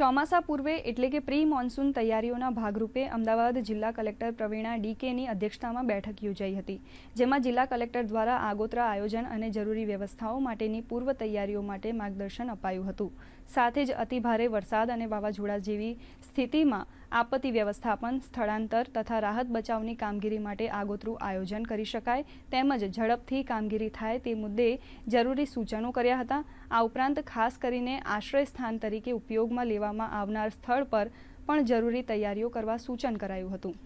ચોમાસા પૂર્વે એટલે કે પ્રી મોન્સૂન તૈયારીઓના ભાગરૂપે અમદાવાદ જિલ્લા કલેક્ટર પ્રવીણા ડીકેની અધ્યક્ષતામાં બેઠક યોજાઈ હતી જેમાં જિલ્લા કલેક્ટર દ્વારા આગોતરા આયોજન અને જરૂરી વ્યવસ્થાઓ માટેની પૂર્વ તૈયારીઓ માટે માર્ગદર્શન અપાયું હતું સાથે જ અતિભારે વરસાદ અને વાવાઝોડા જેવી સ્થિતિમાં આપત્તિ વ્યવસ્થાપન સ્થળાંતર તથા રાહત બચાવની કામગીરી માટે આગોતરું આયોજન કરી શકાય તેમજ ઝડપથી કામગીરી થાય તે મુદ્દે જરૂરી સૂચનો કર્યા હતા આ ઉપરાંત ખાસ કરીને આશ્રય સ્થાન તરીકે ઉપયોગમાં લેવા કરવામાં આવનાર સ્થળ પર પણ જરૂરી તૈયારીઓ કરવા સૂચન કરાયું હતું